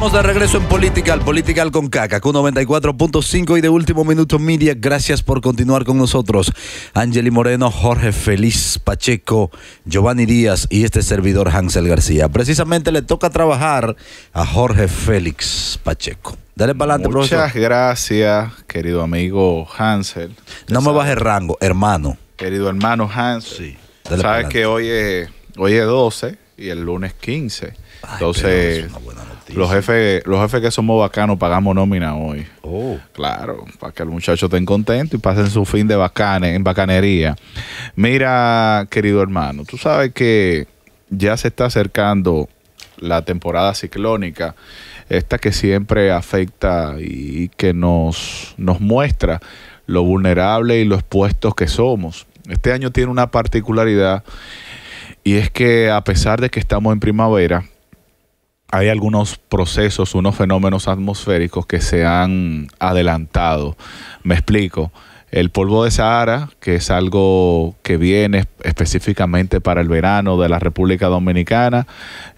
Estamos de regreso en Political, Political con Caca, con 94.5 y de último minuto media. Gracias por continuar con nosotros. Angeli Moreno, Jorge Félix Pacheco, Giovanni Díaz y este servidor Hansel García. Precisamente le toca trabajar a Jorge Félix Pacheco. Dale para adelante, profesor. Muchas gracias, querido amigo Hansel. No me bajes rango, hermano. Querido hermano Hansel. Sí. Sabes que hoy es, hoy es 12 y el lunes 15. Entonces, los jefes, los jefes que somos bacanos pagamos nómina hoy. Oh. Claro, para que el muchacho estén contento y pasen su fin de bacanes en bacanería. Mira, querido hermano, tú sabes que ya se está acercando la temporada ciclónica, esta que siempre afecta y que nos, nos muestra lo vulnerable y lo expuestos que somos. Este año tiene una particularidad y es que a pesar de que estamos en primavera, hay algunos procesos, unos fenómenos atmosféricos que se han adelantado. Me explico. El polvo de Sahara, que es algo que viene específicamente para el verano de la República Dominicana,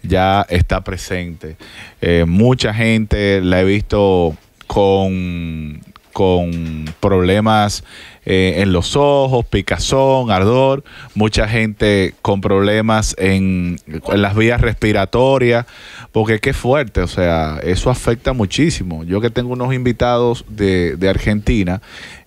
ya está presente. Eh, mucha gente la he visto con con problemas eh, en los ojos, picazón, ardor, mucha gente con problemas en, las vías respiratorias, porque qué fuerte, o sea, eso afecta muchísimo. Yo que tengo unos invitados de, Argentina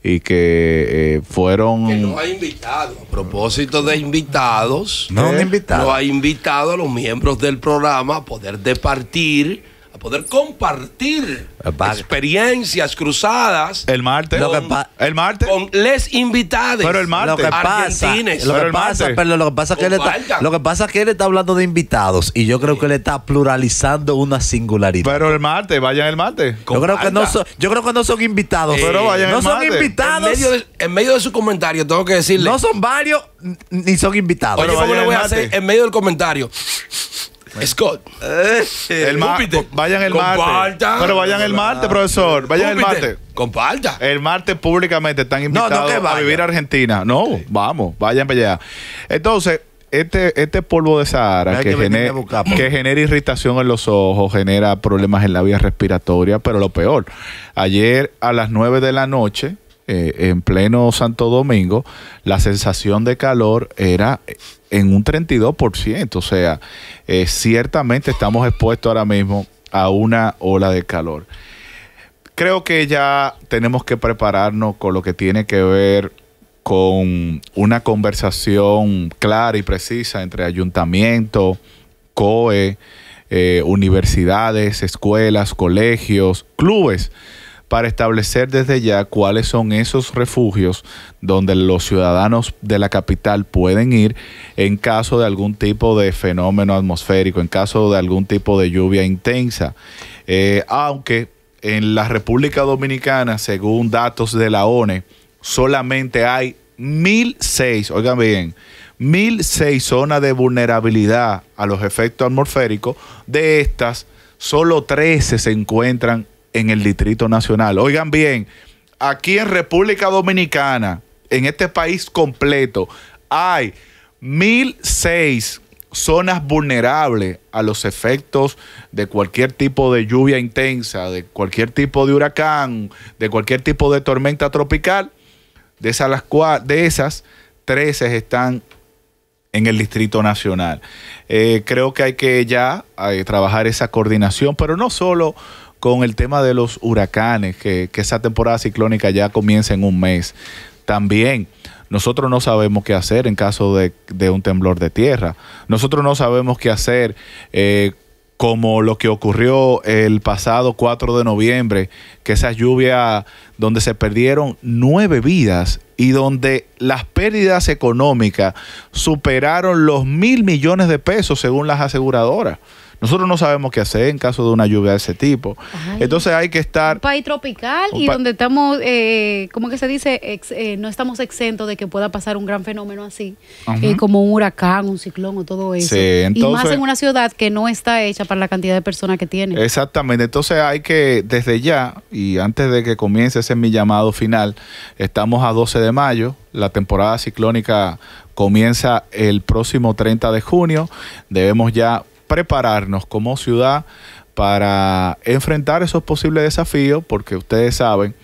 y que eh, fueron... Que no hay invitados. A propósito de invitados, no, ha invitado. no hay ¿Eh? a los miembros del programa a poder departir poder compartir eh, experiencias cruzadas. El martes. Con, el martes. les invitados. Pero el martes. Lo que pasa, Lo que pasa, es que él está, lo que pasa que él está hablando de invitados y yo creo que él está pluralizando una singularidad. Pero el martes, vayan el martes. Yo creo que no son, yo creo que no son invitados. pero eh, vayan no el martes. son invitados. En medio, de, su comentario tengo que decirle. No son varios ni son invitados. Oye, ¿cómo le voy a hacer en medio del comentario? Scott. Eh, el martes. Vayan el martes. Pero vayan el martes, profesor. Vayan el martes. Comparta. El martes públicamente están invitados a vivir a Argentina. No, vamos, vayan para allá. Entonces, este, este polvo de Sahara que, genera, que genera irritación en los ojos, genera problemas en la vía respiratoria, pero lo peor, ayer a las 9 de la noche, eh, en pleno Santo Domingo, la sensación de calor era en un 32%. O sea, eh, ciertamente estamos expuestos ahora mismo a una ola de calor. Creo que ya tenemos que prepararnos con lo que tiene que ver con una conversación clara y precisa entre ayuntamiento, COE, eh, universidades, escuelas, colegios, clubes para establecer desde ya cuáles son esos refugios donde los ciudadanos de la capital pueden ir en caso de algún tipo de fenómeno atmosférico, en caso de algún tipo de lluvia intensa. Eh, aunque en la República Dominicana, según datos de la ONE, solamente hay 1.006, oigan bien, 1.006 zonas de vulnerabilidad a los efectos atmosféricos. De estas, solo 13 se encuentran en el Distrito Nacional. Oigan bien, aquí en República Dominicana, en este país completo, hay 1006 zonas vulnerables a los efectos de cualquier tipo de lluvia intensa, de cualquier tipo de huracán, de cualquier tipo de tormenta tropical. De esas, las de esas 13 están en el Distrito Nacional. Eh, creo que hay que ya eh, trabajar esa coordinación, pero no solo con el tema de los huracanes, que, esa temporada ciclónica ya comienza en un mes. También nosotros no sabemos qué hacer en caso de, un temblor de tierra. Nosotros no sabemos qué hacer eh, como lo que ocurrió el pasado 4 de noviembre, que esa lluvia donde se perdieron nueve vidas y donde las pérdidas económicas superaron los mil millones de pesos según las aseguradoras. Nosotros no sabemos qué hacer en caso de una lluvia de ese tipo. Entonces hay que estar... Un país tropical y donde estamos, eh, ¿cómo que se dice? Eh, no estamos exentos de que pueda pasar un gran fenómeno así, eh, como un huracán, un ciclón o todo eso. y más en una ciudad que no está hecha para la cantidad de personas que tiene. Exactamente. Entonces hay que, desde ya, y antes de que comience ese mi llamado final, estamos a 12 de mayo, la temporada ciclónica comienza el próximo 30 de junio. Debemos ya prepararnos como ciudad para enfrentar esos posibles desafíos, porque ustedes saben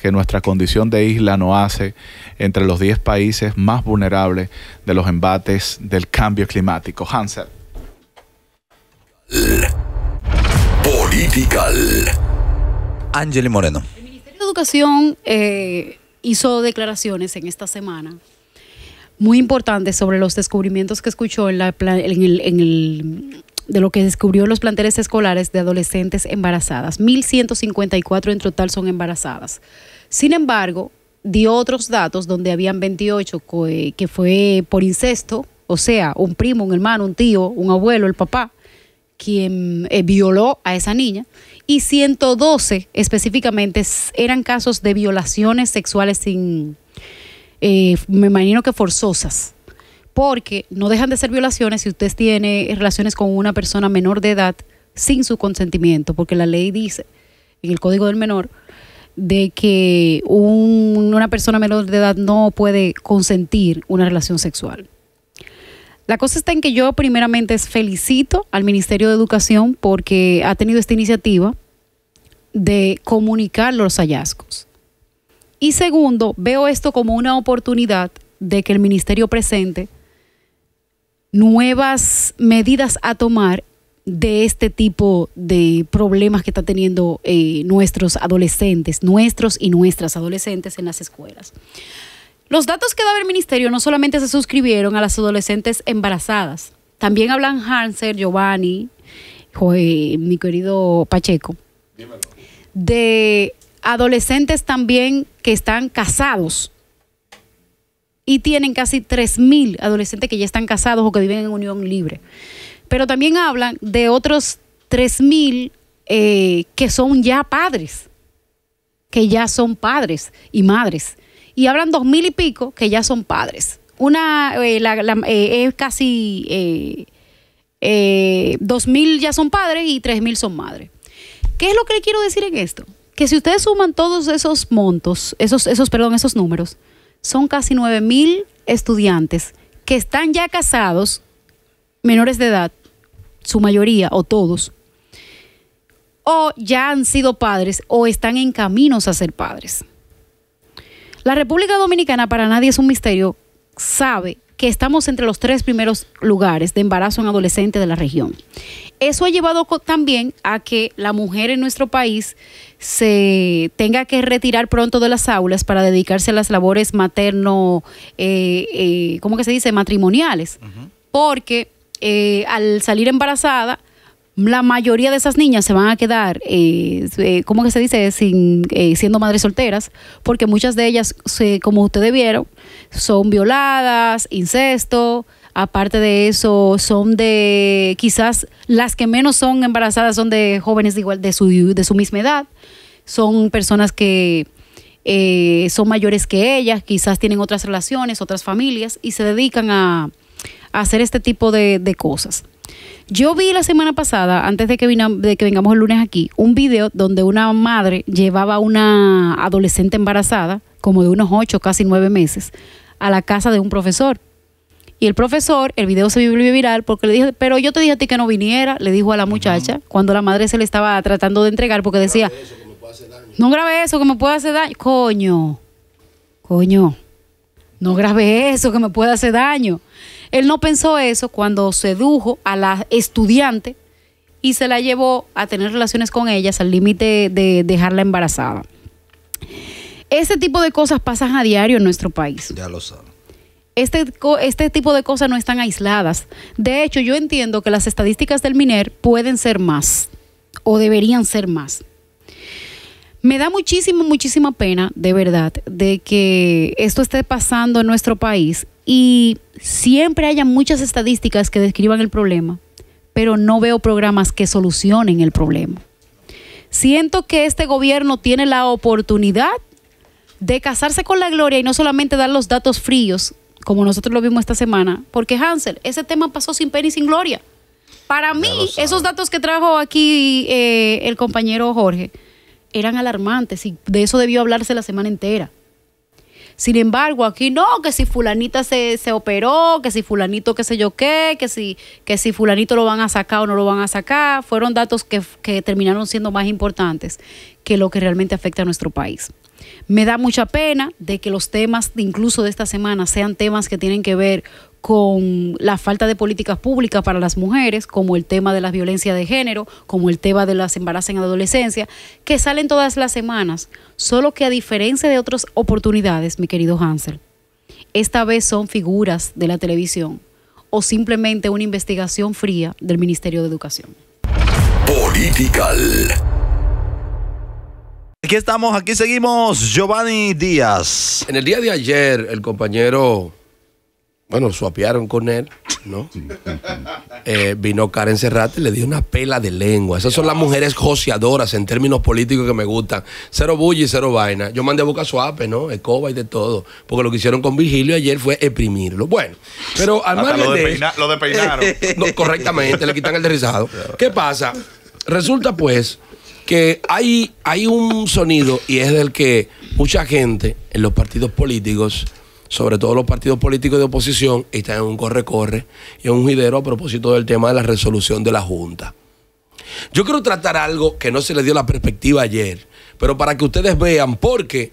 que nuestra condición de isla nos hace entre los 10 países más vulnerables de los embates del cambio climático. Hansel. Political. Angeli Moreno. El Ministerio de Educación eh, hizo declaraciones en esta semana muy importante sobre los descubrimientos que escuchó en, el, de lo que descubrió los planteles escolares de adolescentes embarazadas. 1.154 en total son embarazadas. Sin embargo, dio otros datos donde habían 28 que fue por incesto, o sea, un primo, un hermano, un tío, un abuelo, el papá, quien eh, violó a esa niña, y 112 específicamente eran casos de violaciones sexuales sin eh, me imagino que forzosas, porque no dejan de ser violaciones si usted tiene relaciones con una persona menor de edad sin su consentimiento, porque la ley dice en el Código del Menor de que una persona menor de edad no puede consentir una relación sexual. La cosa está en que yo primeramente felicito al Ministerio de Educación porque ha tenido esta iniciativa de comunicar los hallazgos. Y segundo, veo esto como una oportunidad de que el ministerio presente nuevas medidas a tomar de este tipo de problemas que están teniendo eh, nuestros adolescentes, nuestros y nuestras adolescentes en las escuelas. Los datos que daba el ministerio no solamente se suscribieron a las adolescentes embarazadas, también hablan Hanser, Giovanni, eh, mi querido Pacheco, de adolescentes también que están casados y tienen casi 3.000 adolescentes que ya están casados o que viven en unión libre. Pero también hablan de otros 3.000 eh, que son ya padres, que ya son padres y madres. Y hablan 2.000 y pico que ya son padres. Una eh, eh, es casi 2.000 ya son padres y 3.000 son madres. ¿Qué es lo que le quiero decir en esto? que si ustedes suman todos esos montos, esos, esos, perdón, esos números, son casi 9 mil estudiantes que están ya casados, menores de edad, su mayoría o todos, o ya han sido padres o están en caminos a ser padres. La República Dominicana para nadie es un misterio, sabe que estamos entre los tres primeros lugares de embarazo en adolescente de la región eso ha llevado también a que la mujer en nuestro país se tenga que retirar pronto de las aulas para dedicarse a las labores materno, eh, eh, ¿cómo que se dice? Matrimoniales. Porque eh, al salir embarazada, la mayoría de esas niñas se van a quedar, ¿cómo que se dice?, Sin, siendo madres solteras, porque muchas de ellas, como ustedes vieron, son violadas, incesto, Aparte de eso, son de quizás las que menos son embarazadas son de jóvenes de igual de su, misma edad. Son personas que eh, son mayores que ellas, quizás tienen otras relaciones, otras familias y se dedican a, hacer este tipo de, cosas. Yo vi la semana pasada, antes de que, de que vengamos el lunes aquí, un video donde una madre llevaba a una adolescente embarazada, como de unos 8, casi 9 meses, a la casa de un profesor y el profesor, el video se volvió viral porque le dijo, pero yo te dije a ti que no viniera, le dijo a la muchacha, cuando la madre se le estaba tratando de entregar, porque decía, no grabe eso que me puede hacer daño. Coño, coño, no grabe eso que me puede hacer daño. Él no pensó eso cuando sedujo a la estudiante y se la llevó a tener relaciones con ellas al límite de dejarla embarazada. Ese tipo de cosas pasan a diario en nuestro país. Ya lo saben. Este, este, tipo de cosas no están aisladas. De hecho, yo entiendo que las estadísticas del MINER pueden ser más o deberían ser más. Me da muchísima, muchísima pena, de verdad, de que esto esté pasando en nuestro país y siempre haya muchas estadísticas que describan el problema, pero no veo programas que solucionen el problema. Siento que este gobierno tiene la oportunidad de casarse con la gloria y no solamente dar los datos fríos, como nosotros lo vimos esta semana, porque Hansel, ese tema pasó sin pena y sin gloria. Para mí, esos datos que trajo aquí eh, el compañero Jorge eran alarmantes y de eso debió hablarse la semana entera. Sin embargo, aquí no, que si fulanita se, se operó, que si fulanito qué sé yo qué, que si, que si fulanito lo van a sacar o no lo van a sacar, fueron datos que terminaron siendo más importantes que lo que realmente afecta a nuestro país. Me da mucha pena de que los temas, incluso de esta semana, sean temas que tienen que ver con la falta de políticas públicas para las mujeres, como el tema de la violencia de género, como el tema de las embarazos en adolescencia, que salen todas las semanas, solo que a diferencia de otras oportunidades, mi querido Hansel, esta vez son figuras de la televisión o simplemente una investigación fría del Ministerio de Educación. Political. Aquí estamos, aquí seguimos, Giovanni Díaz. En el día de ayer, el compañero, bueno, suapearon con él, ¿no? Eh, vino Karen Serrate y le dio una pela de lengua. Esas son las mujeres joseadoras en términos políticos que me gustan. Cero bully, cero vaina. Yo mandé a buscar suape, ¿no? Escoba y de todo. Porque lo que hicieron con Vigilio ayer fue exprimirlo. Bueno, pero al margen lo, de lo depeinaron. no, correctamente, le quitan el derrizado. ¿Qué pasa? Resulta pues que hay, un sonido y es del que mucha gente en los partidos políticos, sobre todo los partidos políticos de oposición, están en un corre-corre y en un jidero a propósito del tema de la resolución de la Junta. Yo quiero tratar algo que no se le dio la perspectiva ayer, pero para que ustedes vean, porque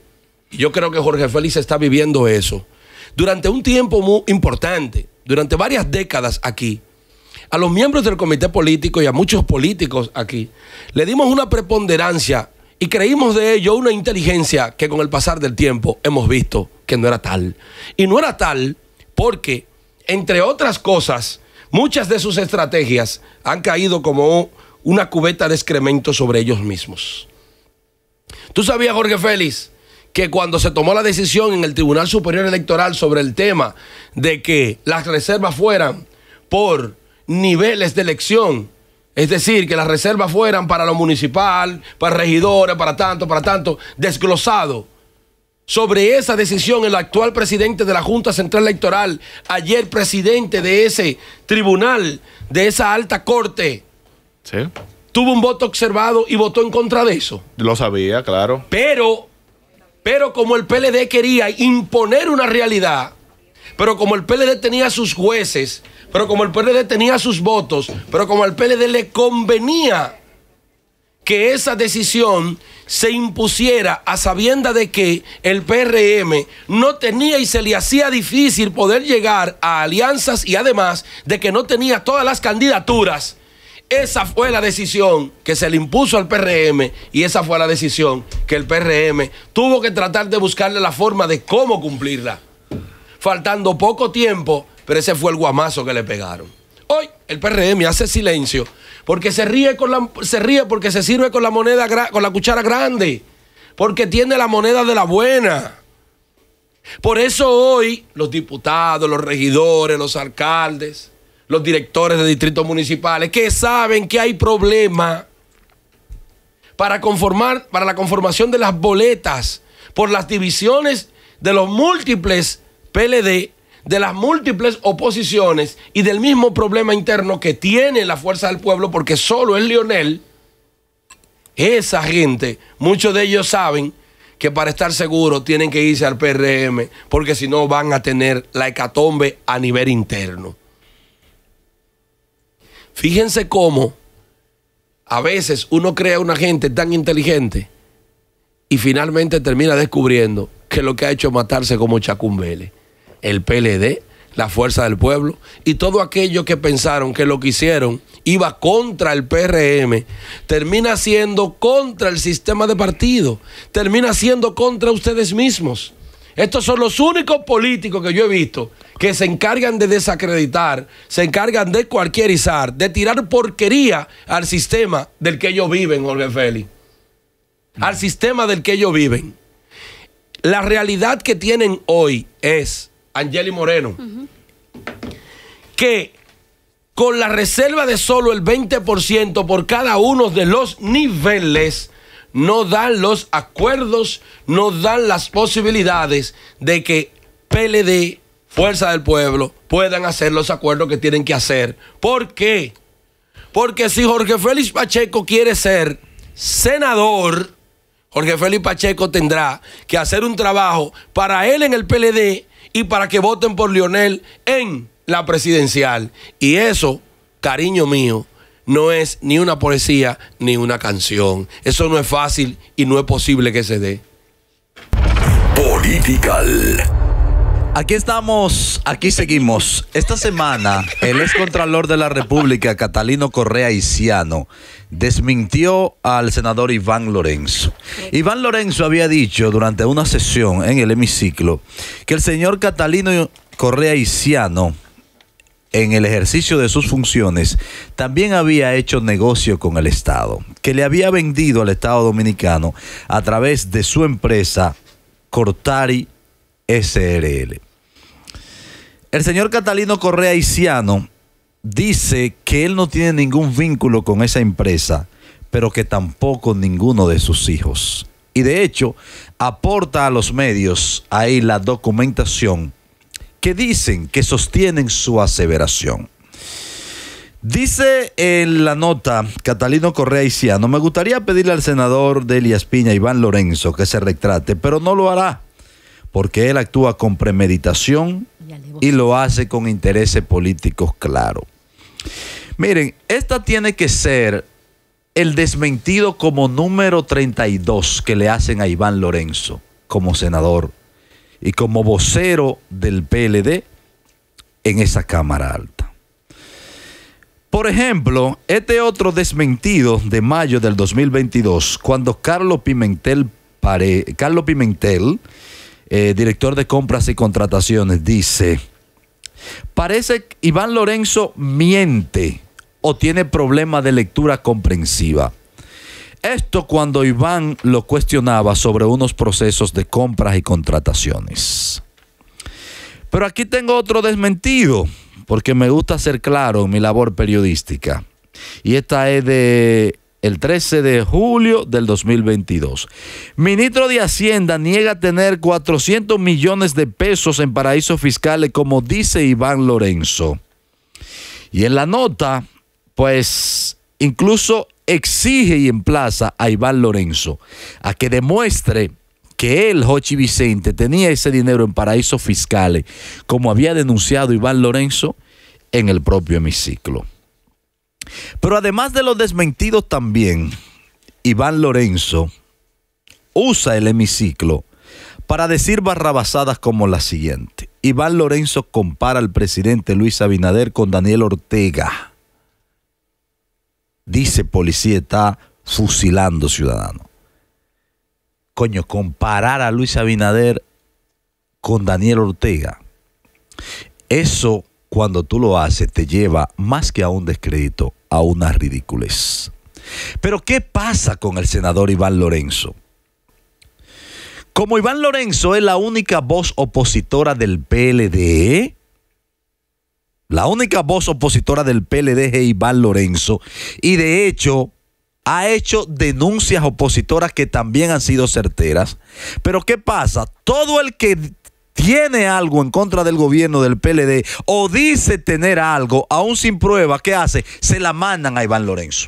yo creo que Jorge Félix está viviendo eso. Durante un tiempo muy importante, durante varias décadas aquí, a los miembros del comité político y a muchos políticos aquí, le dimos una preponderancia y creímos de ello una inteligencia que con el pasar del tiempo hemos visto que no era tal. Y no era tal porque, entre otras cosas, muchas de sus estrategias han caído como una cubeta de excremento sobre ellos mismos. ¿Tú sabías, Jorge Félix, que cuando se tomó la decisión en el Tribunal Superior Electoral sobre el tema de que las reservas fueran por niveles de elección. Es decir, que las reservas fueran para lo municipal, para regidores, para tanto, para tanto, desglosado. Sobre esa decisión, el actual presidente de la Junta Central Electoral, ayer presidente de ese tribunal, de esa alta corte, tuvo un voto observado y votó en contra de eso. Lo sabía, claro. Pero, pero como el PLD quería imponer una realidad, pero como el PLD tenía sus jueces pero como el PLD tenía sus votos, pero como al PLD le convenía que esa decisión se impusiera a sabienda de que el PRM no tenía y se le hacía difícil poder llegar a alianzas y además de que no tenía todas las candidaturas. Esa fue la decisión que se le impuso al PRM y esa fue la decisión que el PRM tuvo que tratar de buscarle la forma de cómo cumplirla. Faltando poco tiempo pero ese fue el guamazo que le pegaron. Hoy el PRM hace silencio porque se ríe, con la, se ríe porque se sirve con la moneda, con la cuchara grande, porque tiene la moneda de la buena. Por eso hoy los diputados, los regidores, los alcaldes, los directores de distritos municipales, que saben que hay problema para conformar, para la conformación de las boletas por las divisiones de los múltiples PLD, de las múltiples oposiciones y del mismo problema interno que tiene la fuerza del pueblo, porque solo es Lionel, esa gente, muchos de ellos saben que para estar seguros tienen que irse al PRM, porque si no van a tener la hecatombe a nivel interno. Fíjense cómo a veces uno crea una gente tan inteligente y finalmente termina descubriendo que lo que ha hecho es matarse como Chacumbele el PLD, la Fuerza del Pueblo y todo aquello que pensaron que lo que hicieron iba contra el PRM, termina siendo contra el sistema de partido, termina siendo contra ustedes mismos. Estos son los únicos políticos que yo he visto que se encargan de desacreditar, se encargan de cualquierizar, de tirar porquería al sistema del que ellos viven, Jorge Félix. Al sistema del que ellos viven. La realidad que tienen hoy es Angeli Moreno, que con la reserva de solo el 20% por cada uno de los niveles, no dan los acuerdos, no dan las posibilidades de que PLD, Fuerza del Pueblo, puedan hacer los acuerdos que tienen que hacer. ¿Por qué? Porque si Jorge Félix Pacheco quiere ser senador, Jorge Félix Pacheco tendrá que hacer un trabajo para él en el PLD y para que voten por Lionel en la presidencial. Y eso, cariño mío, no es ni una poesía ni una canción. Eso no es fácil y no es posible que se dé. Political. Aquí estamos, aquí seguimos. Esta semana, el excontralor de la República, Catalino Correa Iciano, desmintió al senador Iván Lorenzo. Iván Lorenzo había dicho durante una sesión en el hemiciclo que el señor Catalino Correa Isiano, en el ejercicio de sus funciones, también había hecho negocio con el Estado, que le había vendido al Estado dominicano a través de su empresa Cortari SRL. El señor Catalino Correa Isiano dice que él no tiene ningún vínculo con esa empresa, pero que tampoco ninguno de sus hijos. Y de hecho, aporta a los medios ahí la documentación que dicen, que sostienen su aseveración. Dice en la nota Catalino Correa no me gustaría pedirle al senador de Elias Piña, Iván Lorenzo, que se retrate, pero no lo hará, porque él actúa con premeditación y lo hace con intereses políticos claros. Miren, esta tiene que ser el desmentido como número 32 que le hacen a Iván Lorenzo como senador y como vocero del PLD en esa Cámara Alta. Por ejemplo, este otro desmentido de mayo del 2022, cuando Carlos Pimentel, Carlos Pimentel eh, director de compras y contrataciones, dice, Parece que Iván Lorenzo miente o tiene problemas de lectura comprensiva. Esto cuando Iván lo cuestionaba sobre unos procesos de compras y contrataciones. Pero aquí tengo otro desmentido, porque me gusta ser claro en mi labor periodística. Y esta es de el 13 de julio del 2022. Ministro de Hacienda niega tener 400 millones de pesos en paraísos fiscales, como dice Iván Lorenzo. Y en la nota, pues incluso exige y emplaza a Iván Lorenzo a que demuestre que él, Jochi Vicente, tenía ese dinero en paraísos fiscales, como había denunciado Iván Lorenzo en el propio hemiciclo. Pero además de los desmentidos también, Iván Lorenzo usa el hemiciclo para decir barrabasadas como la siguiente. Iván Lorenzo compara al presidente Luis Abinader con Daniel Ortega. Dice policía está fusilando ciudadano. Coño, comparar a Luis Abinader con Daniel Ortega. Eso cuando tú lo haces, te lleva más que a un descrédito, a una ridiculez. Pero ¿qué pasa con el senador Iván Lorenzo? Como Iván Lorenzo es la única voz opositora del PLD, la única voz opositora del PLD es Iván Lorenzo, y de hecho ha hecho denuncias opositoras que también han sido certeras. Pero ¿qué pasa? Todo el que tiene algo en contra del gobierno del PLD o dice tener algo, aún sin prueba, ¿qué hace? Se la mandan a Iván Lorenzo.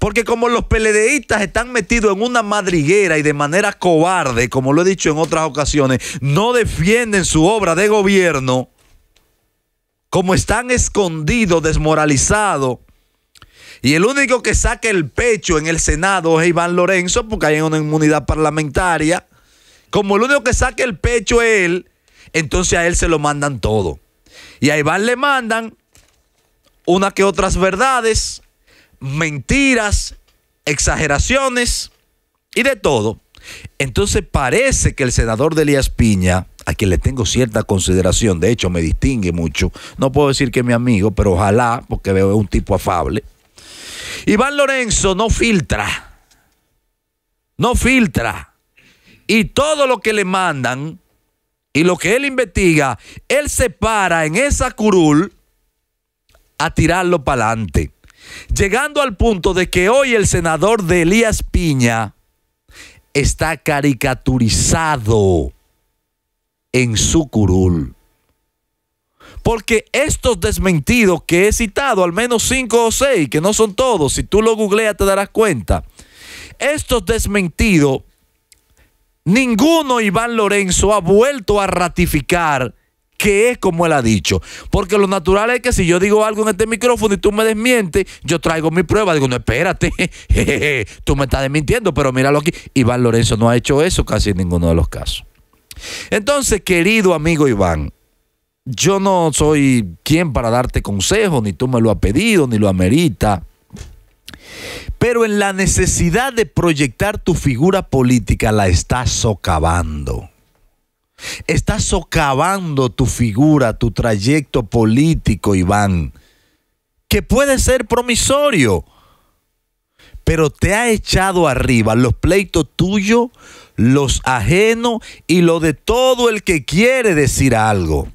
Porque como los PLDistas están metidos en una madriguera y de manera cobarde, como lo he dicho en otras ocasiones, no defienden su obra de gobierno, como están escondidos, desmoralizados. Y el único que saca el pecho en el Senado es Iván Lorenzo, porque hay una inmunidad parlamentaria. Como el único que saque el pecho es él, entonces a él se lo mandan todo. Y a Iván le mandan unas que otras verdades, mentiras, exageraciones y de todo. Entonces parece que el senador de Elías Piña, a quien le tengo cierta consideración, de hecho me distingue mucho, no puedo decir que es mi amigo, pero ojalá, porque veo un tipo afable. Iván Lorenzo no filtra, no filtra. Y todo lo que le mandan y lo que él investiga, él se para en esa curul a tirarlo para adelante. Llegando al punto de que hoy el senador de Elías Piña está caricaturizado en su curul. Porque estos desmentidos que he citado, al menos cinco o seis, que no son todos, si tú lo googleas te darás cuenta, estos desmentidos Ninguno Iván Lorenzo ha vuelto a ratificar que es como él ha dicho. Porque lo natural es que si yo digo algo en este micrófono y tú me desmientes, yo traigo mi prueba. Digo, no, espérate, tú me estás desmintiendo, pero míralo aquí. Iván Lorenzo no ha hecho eso casi en ninguno de los casos. Entonces, querido amigo Iván, yo no soy quien para darte consejo, ni tú me lo has pedido, ni lo amerita pero en la necesidad de proyectar tu figura política la estás socavando. Estás socavando tu figura, tu trayecto político, Iván, que puede ser promisorio, pero te ha echado arriba los pleitos tuyos, los ajenos y lo de todo el que quiere decir algo.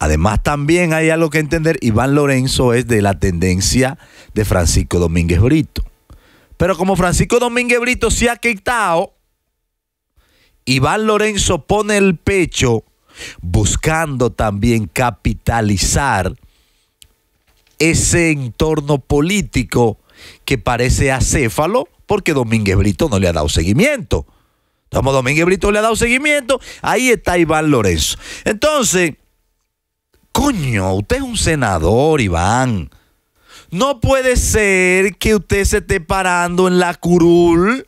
Además, también hay algo que entender, Iván Lorenzo es de la tendencia de Francisco Domínguez Brito. Pero como Francisco Domínguez Brito se ha quitado, Iván Lorenzo pone el pecho buscando también capitalizar ese entorno político que parece acéfalo porque Domínguez Brito no le ha dado seguimiento. Como Domínguez Brito le ha dado seguimiento, ahí está Iván Lorenzo. Entonces, Coño, usted es un senador, Iván. No puede ser que usted se esté parando en la curul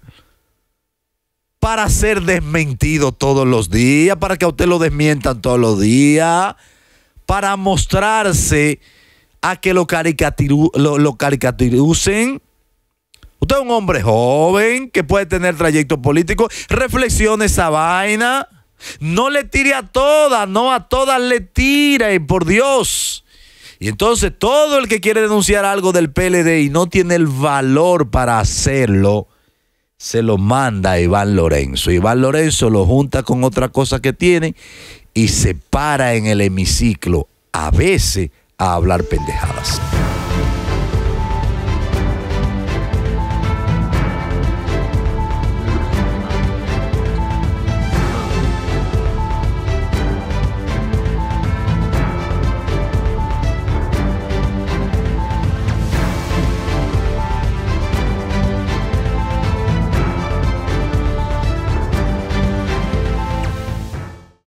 para ser desmentido todos los días, para que a usted lo desmientan todos los días, para mostrarse a que lo, lo, lo Usted es un hombre joven que puede tener trayecto político. Reflexione esa vaina. No le tire a todas, no a todas le tira, y por Dios. Y entonces todo el que quiere denunciar algo del PLD y no tiene el valor para hacerlo, se lo manda a Iván Lorenzo. Iván Lorenzo lo junta con otra cosa que tiene y se para en el hemiciclo a veces a hablar pendejadas.